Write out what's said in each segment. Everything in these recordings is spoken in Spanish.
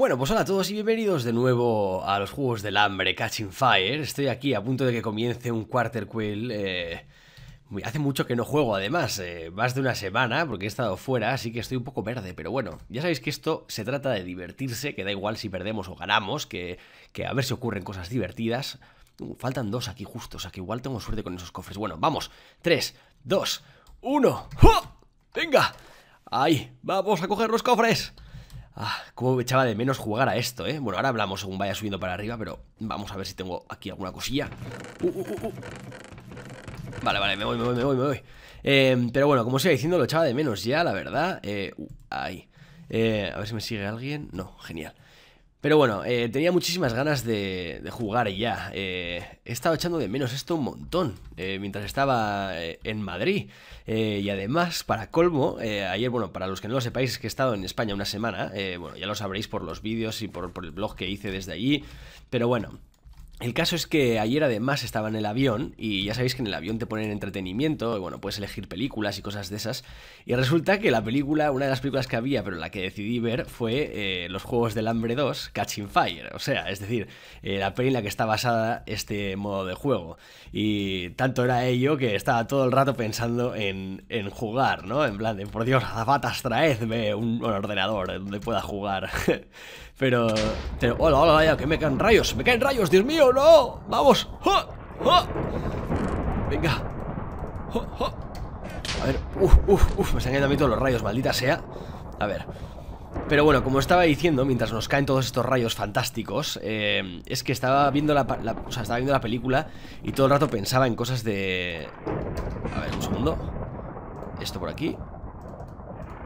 Bueno, pues hola a todos y bienvenidos de nuevo a los Juegos del Hambre, Catching Fire. Estoy aquí a punto de que comience un Quarter Quill Eh, hace mucho que no juego, además, eh, más de una semana, porque he estado fuera, así que estoy un poco verde. Pero bueno, ya sabéis que esto se trata de divertirse, que da igual si perdemos o ganamos, que, que a ver si ocurren cosas divertidas. Uh, faltan dos aquí justo, o sea que igual tengo suerte con esos cofres. Bueno, vamos. 3, 2, 1. ¡Venga! Ahí, vamos a coger los cofres. Ah, cómo echaba de menos jugar a esto, ¿eh? Bueno, ahora hablamos según vaya subiendo para arriba, pero vamos a ver si tengo aquí alguna cosilla. Uh, uh, uh, vale, vale, me voy, me voy, me voy, me voy. Eh, pero bueno, como os iba diciendo, lo echaba de menos ya, la verdad. Eh, eh a ver si me sigue alguien. No, genial. Pero bueno, eh, tenía muchísimas ganas de, jugar jugar ya. Eh, he estado echando de menos esto un montón eh, mientras estaba en Madrid. y además, para colmo, ayer, bueno, para los que no lo sepáis, es que he estado en España una semana. bueno, ya lo sabréis por los vídeos y por el blog que hice desde allí. Pero bueno, el caso es que ayer además estaba en el avión y ya sabéis que en el avión te ponen entretenimiento, y bueno, puedes elegir películas y cosas de esas. Y resulta que la película, una de las películas que había, pero la que decidí ver fue eh, Los Juegos del Hambre 2, Catching Fire. O sea, es decir, eh, la peli en la que está basada este modo de juego. Y tanto era ello que estaba todo el rato pensando en, en jugar, ¿no? En plan, de, por Dios, zapatas, traedme un, ordenador donde pueda jugar. pero, pero, hola, hola, que me caen rayos, me caen rayos, Dios mío no! ¡Vamos! Venga. A ver, uf, uf, uf, me están cayendo a mí todos los rayos, maldita sea. A ver. Pero bueno, como estaba diciendo, mientras nos caen todos estos rayos fantásticos, eh, es que estaba viendo la, o sea, estaba viendo la película y todo el rato pensaba en cosas de... A ver, un segundo. Esto por aquí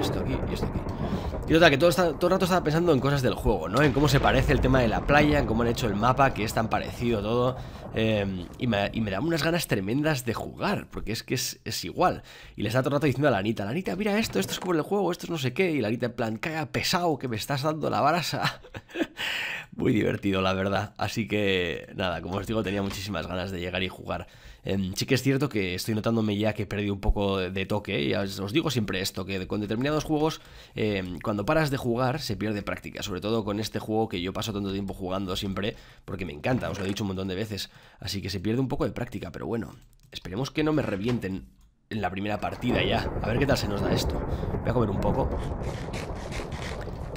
esto aquí y esto aquí. Y que todo, todo el rato estaba pensando en cosas del juego, ¿no? En cómo se parece el tema de la playa, en cómo han hecho el mapa, que es tan parecido todo. Em, y, me, y unas ganas tremendas de jugar, porque es que es, igual. Y le estaba todo el rato diciendo a la Anita, la mira esto, esto es como el juego, esto es no sé qué. Y la Anita en plan, caga pesado, que me estás dando la barasa. Muy divertido, la verdad. Así que, nada, como os digo, tenía muchísimas ganas de llegar y jugar. Em, sí que es cierto que estoy notándome ya que he perdido un poco de toque, y os digo siempre esto, que con determinados juegos, em, cuando paras de jugar, se pierde práctica, sobre todo con este juego que yo paso tanto tiempo jugando siempre, porque me encanta, os lo he dicho un montón de veces, así que se pierde un poco de práctica, pero bueno, esperemos que no me revienten en la primera partida ya, a ver qué tal se nos da esto. Voy a comer un poco.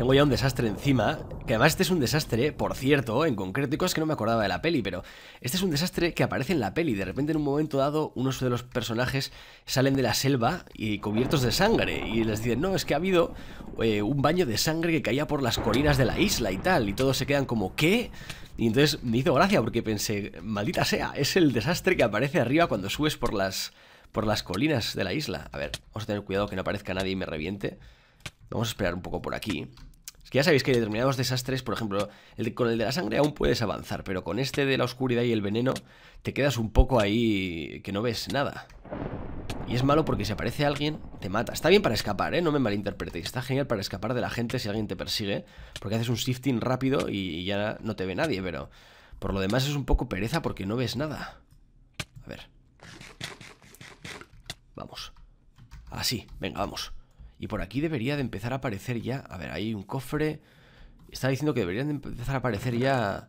Tengo ya un desastre encima, que además este es un desastre, por cierto, en concreto, y cosas que no me acordaba de la peli, pero este es un desastre que aparece en la peli. De repente, en un momento dado, unos de los personajes salen de la selva y cubiertos de sangre, y les dicen, no, es que ha habido eh, un baño de sangre que caía por las colinas de la isla y tal, y todos se quedan como, ¿qué? Y entonces me hizo gracia porque pensé, maldita sea, es el desastre que aparece arriba cuando subes por las, por las colinas de la isla. A ver, vamos a tener cuidado que no aparezca nadie y me reviente. Vamos a esperar un poco por aquí ya sabéis que hay determinados desastres, por ejemplo, el con el de la sangre aún puedes avanzar, pero con este de la oscuridad y el veneno te quedas un poco ahí que no ves nada. Y es malo porque si aparece alguien, te mata. Está bien para escapar, ¿eh? No me malinterpretéis. Está genial para escapar de la gente si alguien te persigue. Porque haces un shifting rápido y ya no te ve nadie, pero... Por lo demás es un poco pereza porque no ves nada. A ver. Vamos. Así, venga, vamos. Y por aquí debería de empezar a aparecer ya... A ver, hay un cofre... está diciendo que deberían de empezar a aparecer ya...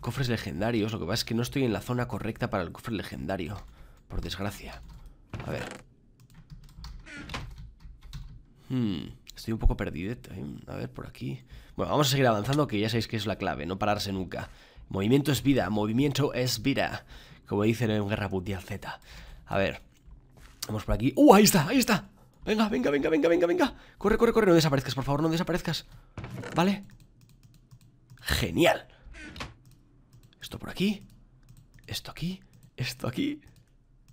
Cofres legendarios. Lo que pasa es que no estoy en la zona correcta para el cofre legendario. Por desgracia. A ver. Hmm, estoy un poco perdido. Eh. A ver, por aquí. Bueno, vamos a seguir avanzando que ya sabéis que es la clave. No pararse nunca. Movimiento es vida. Movimiento es vida. Como dicen en Guerra Mundial Z. A ver. Vamos por aquí. ¡Uh! Ahí está, ahí está. Venga, venga, venga, venga, venga, venga. Corre, corre, corre. No desaparezcas, por favor, no desaparezcas. Vale. Genial. Esto por aquí. Esto aquí. Esto aquí.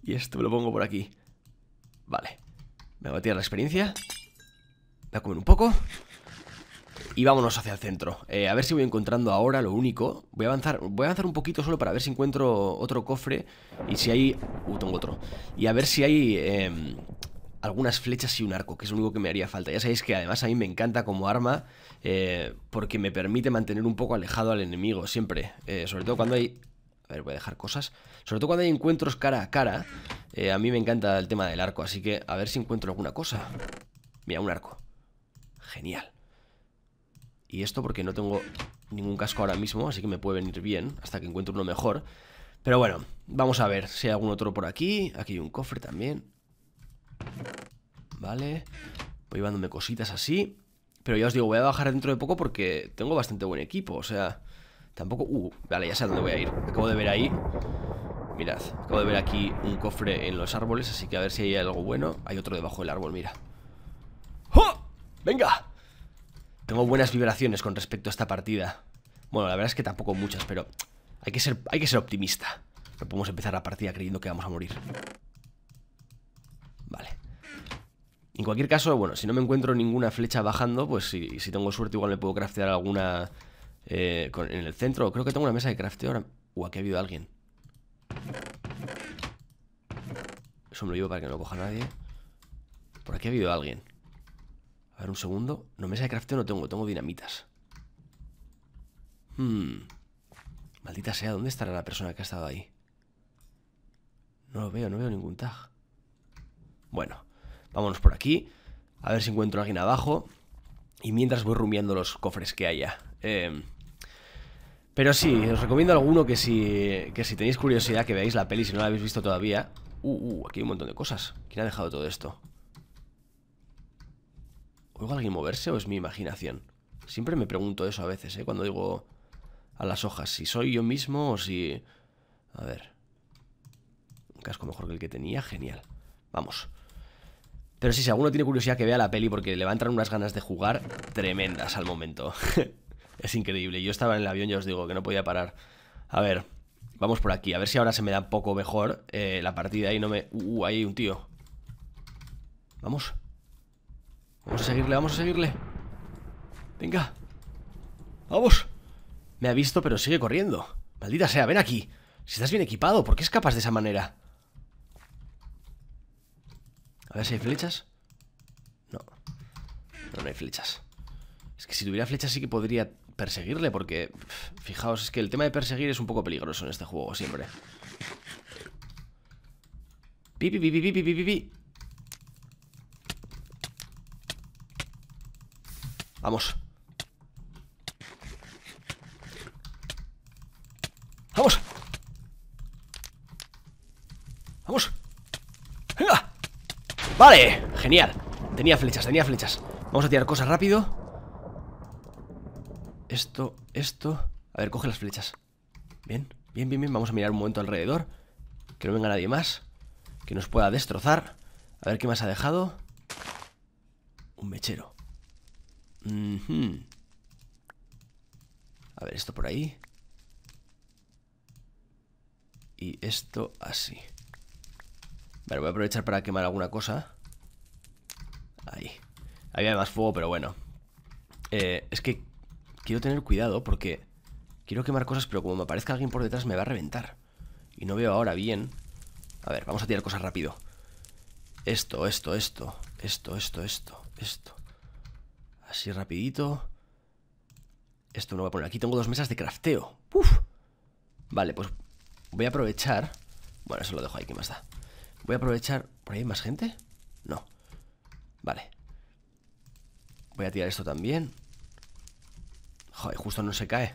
Y esto me lo pongo por aquí. Vale. Me voy a tirar la experiencia. Voy a comer un poco. Y vámonos hacia el centro. Eh, a ver si voy encontrando ahora lo único. Voy a avanzar voy a avanzar un poquito solo para ver si encuentro otro cofre. Y si hay... Uh, tengo otro. Y a ver si hay... Em, algunas flechas y un arco, que es lo único que me haría falta. Ya sabéis que además a mí me encanta como arma eh, porque me permite mantener un poco alejado al enemigo siempre. Eh, sobre todo cuando hay... A ver, voy a dejar cosas. Sobre todo cuando hay encuentros cara a cara. Eh, a mí me encanta el tema del arco, así que a ver si encuentro alguna cosa. Mira, un arco. Genial. Y esto porque no tengo ningún casco ahora mismo, así que me puede venir bien hasta que encuentre uno mejor. Pero bueno, vamos a ver si hay algún otro por aquí. Aquí hay un cofre también. Vale. Voy llevándome cositas así. Pero ya os digo, voy a bajar dentro de poco porque tengo bastante buen equipo. O sea, tampoco... Uh, vale, ya sé a dónde voy a ir. Acabo de ver ahí... Mirad, acabo de ver aquí un cofre en los árboles, así que a ver si hay algo bueno. Hay otro debajo del árbol, mira. ¡Oh! ¡Venga! Tengo buenas vibraciones con respecto a esta partida. Bueno, la verdad es que tampoco muchas, pero hay que ser, hay que ser optimista. No podemos empezar la partida creyendo que vamos a morir. cualquier caso, bueno, si no me encuentro ninguna flecha bajando, pues si, tengo suerte igual le puedo craftear alguna eh, en el centro. Creo que tengo una mesa de crafteo ahora. Uh, aquí ha habido alguien. Eso me lo llevo para que no lo coja nadie. Por aquí ha habido alguien. A ver, un segundo. No, mesa de crafteo no tengo, tengo dinamitas. Hmm. Maldita sea, ¿dónde estará la persona que ha estado ahí? No lo veo, no veo ningún tag. Bueno. Vámonos por aquí. A ver si encuentro a alguien abajo. Y mientras voy rumiando los cofres que haya. Em, pero sí, os recomiendo alguno que si, que si tenéis curiosidad que veáis la peli si no la habéis visto todavía. Uh, uh, aquí hay un montón de cosas. ¿Quién ha dejado todo esto? ¿Oigo a alguien moverse o es mi imaginación? Siempre me pregunto eso a veces, ¿eh? Cuando digo a las hojas, si soy yo mismo o si... A ver. Un casco mejor que el que tenía, genial. Vamos. Pero sí, si alguno tiene curiosidad que vea la peli porque le a entrar unas ganas de jugar tremendas al momento. es increíble. Yo estaba en el avión, ya os digo, que no podía parar. A ver, vamos por aquí. A ver si ahora se me da un poco mejor eh, la partida y no me... Uh, ahí uh, hay un tío. Vamos. Vamos a seguirle, vamos a seguirle. Venga. Vamos. Me ha visto, pero sigue corriendo. Maldita sea, ven aquí. Si estás bien equipado, ¿por qué escapas de esa manera? A ver si hay flechas. No. No, hay flechas. Es que si tuviera flechas sí que podría perseguirle, porque... Fijaos, es que el tema de perseguir es un poco peligroso en este juego, siempre. Pi, pi, pi, pi, pi, pi, pi, Vamos. Vale, genial Tenía flechas, tenía flechas Vamos a tirar cosas rápido Esto, esto A ver, coge las flechas Bien, bien, bien, bien Vamos a mirar un momento alrededor Que no venga nadie más Que nos pueda destrozar A ver qué más ha dejado Un mechero A ver, esto por ahí Y esto así Vale, voy a aprovechar para quemar alguna cosa. Ahí. Había más fuego, pero bueno. Eh, es que quiero tener cuidado porque quiero quemar cosas, pero como me aparezca alguien por detrás me va a reventar. Y no veo ahora bien. A ver, vamos a tirar cosas rápido. Esto, esto, esto, esto, esto, esto, esto. Así rapidito. Esto no voy a poner. Aquí tengo dos mesas de crafteo. Uf. Vale, pues voy a aprovechar. Bueno, eso lo dejo ahí, que más da? Voy a aprovechar... ¿Por ahí hay más gente? No. Vale. Voy a tirar esto también. Joder, justo no se cae.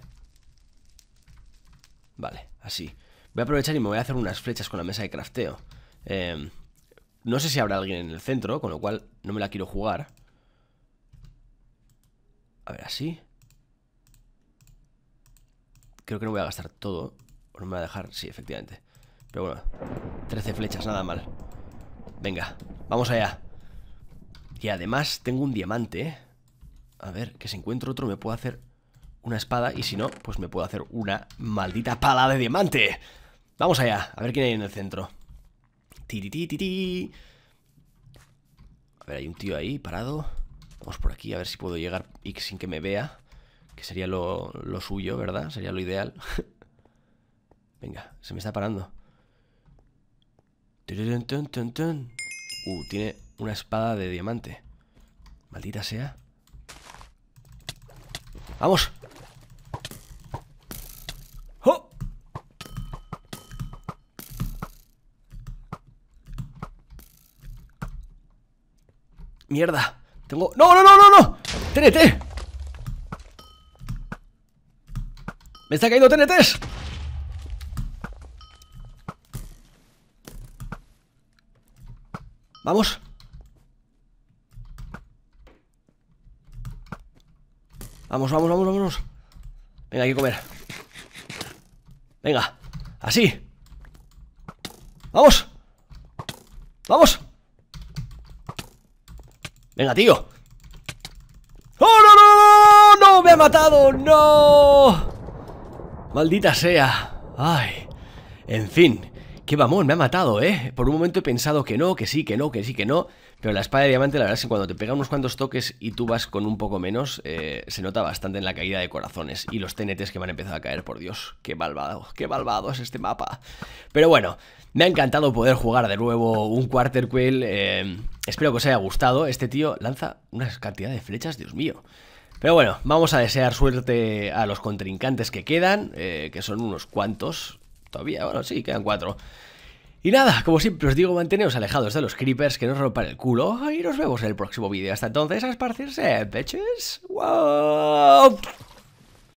Vale, así. Voy a aprovechar y me voy a hacer unas flechas con la mesa de crafteo. Em, no sé si habrá alguien en el centro, con lo cual no me la quiero jugar. A ver, así. Creo que no voy a gastar todo. O no me va a dejar, sí, efectivamente. Pero bueno, 13 flechas, nada mal Venga, vamos allá Y además tengo un diamante, ¿eh? A ver, que si encuentro otro me puedo hacer una espada Y si no, pues me puedo hacer una maldita pala de diamante Vamos allá, a ver quién hay en el centro ti A ver, hay un tío ahí parado Vamos por aquí, a ver si puedo llegar y sin que me vea Que sería lo suyo, ¿verdad? Sería lo ideal Venga, se me está parando Uh, tiene una espada de diamante. Maldita sea. ¡Vamos! ¡Oh! ¡Mierda! Tengo... ¡No, no, no, no, no! ¡TNT! ¡Me está cayendo TnT. Vamos. Vamos, vamos, vamos, Venga, hay que comer. Venga, así. Vamos. Vamos. Venga, tío. ¡Oh, no, no, no! ¡No! ¡Me ha matado! ¡No! Maldita sea. Ay. En fin qué vamos, me ha matado, ¿eh? Por un momento he pensado que no, que sí, que no, que sí, que no. Pero la espada de diamante, la verdad es que cuando te pega unos cuantos toques y tú vas con un poco menos, eh, se nota bastante en la caída de corazones y los TNTs que me han empezado a caer, por Dios. Qué malvado, qué malvado es este mapa. Pero bueno, me ha encantado poder jugar de nuevo un Quarter Quail. Eh, espero que os haya gustado. Este tío lanza una cantidad de flechas, Dios mío. Pero bueno, vamos a desear suerte a los contrincantes que quedan, eh, que son unos cuantos. Todavía, bueno, sí, quedan cuatro. Y nada, como siempre os digo, manteneos alejados de los creepers que nos rompan el culo y nos vemos en el próximo vídeo. Hasta entonces, a esparcirse, peches. ¡Wow!